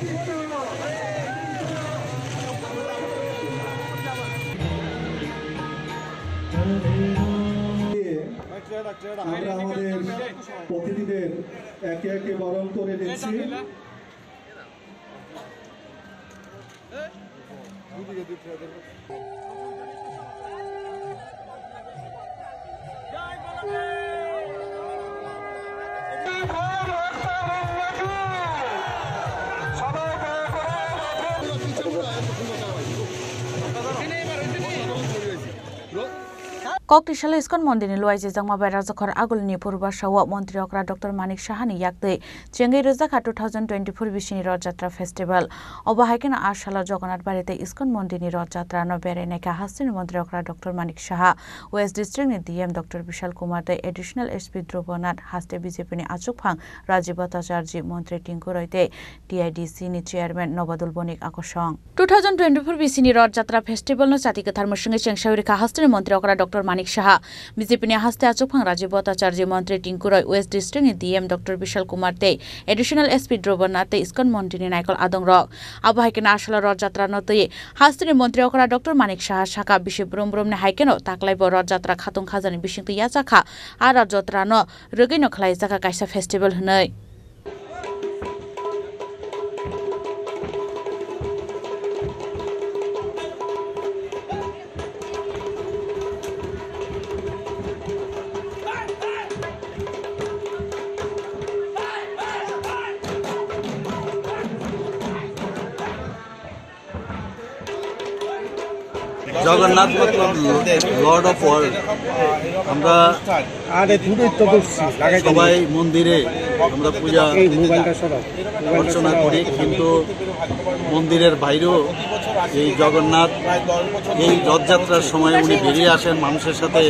আমরা আমাদের প্রতিনিধিদের একে একে বরণ করে দিচ্ছি দুদিকে দুটো কক টিশাল ইস্কন মন্দিরনি লুয়াই জেজাংমা বেড়াজখর আগলনি পূর্বাসাও মন্ত্রী অকরা ডক্টর মানিক সাহানি ইয়াকদে চেঙ্গি রোজাখা টু থাউজেন্ড টোয়েন্টি ফোর বিশিনি রথযাত্রা ফেস্টিভ্যাল অবাহাইকেন আশালা জগন্নাথ বাড়িতে ইস্কন মন্দিরনি রথযাত্রা ন বেড়েনেকা হাস্তিন মন্ত্রী অকরা ডক্টর মানিক সাহা ওয়েস্ট ডিস্ট্রিক্টনি DM doctor Bishal Kumar Dey additional SP Dhrubanath হাস্তে বিজেপিনি আচুকফাং রাজীব ভট্টাচার্য মন্ত্রী টিঙ্কু রইতে টিআইডিসিনি চেয়ারম্যান নবাদুল বণিক আকর্ষণ টু থাউজেন্ড টোয়েন্টি ফোর বিশিনি রথযাত্রা ফেস্টিভ্যাল ন চাতিকথার মসঙ্গে চেংসাউরি কাহাস্তিন মন্ত্রী অকরা ডক্টর মানিক মানিক সাহা বিজেপি ने हस्ते আচুফাং রাজীব ভট্টাচার্য মন্ত্রী Tinku Roy west district DM doctor Bishal Kumar Dey additional SP দ্রবনাথে ইস্কন মন্ত্রী নাইকল আদং রক আবহাইকেন আসল রথযাত্রা নতয়ে হাস্তিনি মন্ত্রী অকরা ডক্টর মানিক সাহা শাখা বিশ্ব ব্রম ব্রমনে হাইকেন তাকলাইব রথযাত্রা খাতুন খাজানি বিশিং ইয়া চাখা আর রথযাত্রা ন রোগী নখলাই চাখা কাইসা ফেস্টিভেল হনয় জগন্নাথ মতলব লর্ড অফ ওয়ার্ল্ড আমরা সবাই মন্দিরে আমরা পূজা অর্চনা করি কিন্তু মন্দিরের বাইরেও এই জগন্নাথ এই রথযাত্রার সময় উনি বেরিয়ে আসেন মানুষের সাথে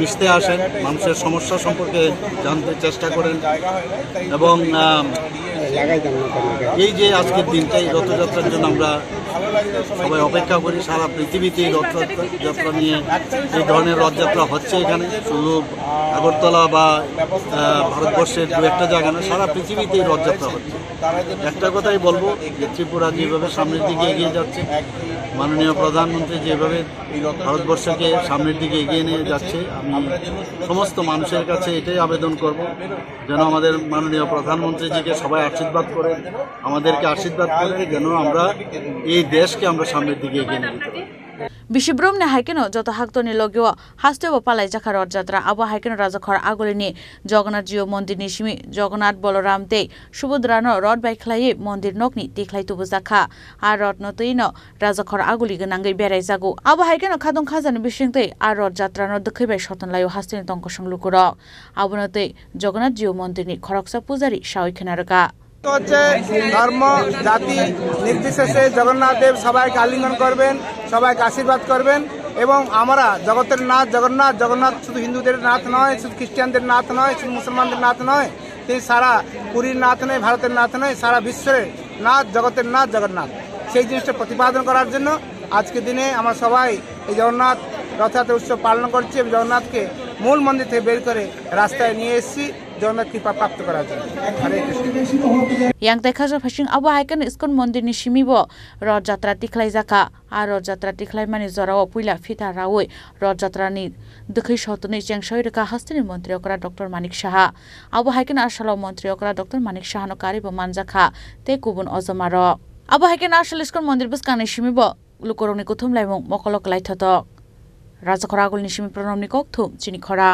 মিশতে আসেন মানুষের সমস্যা সম্পর্কে জানতে চেষ্টা করেন এবং এই যে আজকের দিনটাই রথযাত্রার জন্য আমরা সবাই অপেক্ষা করি সারা পৃথিবীতে এই রথযাত্রা নিয়ে এই ধরনের রথযাত্রা হচ্ছে এখানে শুধু আগরতলা বা ভারতবর্ষের দু একটা জায়গা না সারা পৃথিবীতে এই রথযাত্রা হচ্ছে একটা কথাই বলবো যে ত্রিপুরা যেভাবে সামনের দিকে এগিয়ে যাচ্ছে মাননীয় প্রধানমন্ত্রী যেভাবে ভারতবর্ষকে সামনের দিকে এগিয়ে নিয়ে যাচ্ছে আমি সমস্ত মানুষের কাছে এটাই আবেদন করব যেন আমাদের মাননীয় প্রধানমন্ত্রীজিকে সবাই আশীর্বাদ করেন আমাদেরকে আশীর্বাদ করেন যেন আমরা এই দেশকে আমরা সামনের দিকে এগিয়ে নিই বিশি নে হাইকেন যত হাক্তনি লগেও হাস্তব পালাই জাখা রথযাত্রা আবু হাইকেন রাজা আগলে নিয়ে জগন্নাথ জিও মন্দির নিশিমি জগন্নাথ বলরাম তে সুভদ্রান রথ বাইখলাই মন্দির নকনি দেখলাই তুবু জাখা আর রথনতই ন রাজা খর আগুলি গনাঙ্গই বেড়াই জাগু আবু হাইকেন খাদং খাজান বিশিংতে আর রথযাত্রা ন দক্ষিবাই সতনলাই হাস্তেনি তঙ্ক সংলুকুর আবুনতে জগন্নাথ জিও মন্দির নি খরকসা পূজারী সাউইখেনা রাখা হচ্ছে ধর্ম জাতি নির্বিশেষে জগন্নাথ দেব সবাইকে আলিঙ্গন করবেন সবাইকে আশীর্বাদ করবেন এবং আমরা জগতের নাথ জগন্নাথ জগন্নাথ শুধু হিন্দুদের নাথ নয় শুধু খ্রিস্টানদের নাথ নয় শুধু মুসলমানদের নাথ নয় তিনি সারা পুরীর নাথ নয় ভারতের নাথ নয় সারা বিশ্বের নাথ জগতের নাথ জগন্নাথ সেই জিনিসটা প্রতিপাদন করার জন্য আজকে দিনে আমরা সবাই এই জগন্নাথ রথযাত্রা উৎসব পালন করছি এবং জগন্নাথকে মূল মন্দির থেকে বের করে রাস্তায় নিয়ে এসেছি জগন্নাথ কৃপা প্রাপ্ত করার জন্য ইয়াং দেখা যা ফাশিং আবু হাইকান ইসকন মন্দির নি রথযাত্রা তিখলাই জাকা আর রথযাত্রা তিখলাই মানে জরাও পুইলা ফিতা রাওই রথযাত্রা নি দুখৈ সতনে চেংসই রেখা হাস্তিনি মন্ত্রী অকরা ডক্টর মানিক সাহা আবু হাইকান আশাল মন্ত্রী অকরা ডক্টর মানিক সাহানো কারিব মানজাখা তে কুবন অজমার আবু হাইকান আশাল ইসকন মন্দির বুসকানে সিমিব লুকরনি কুথুম লাইমুং মকলক লাইথতক raja khora gol ni simi pronom ni kok thum chini khora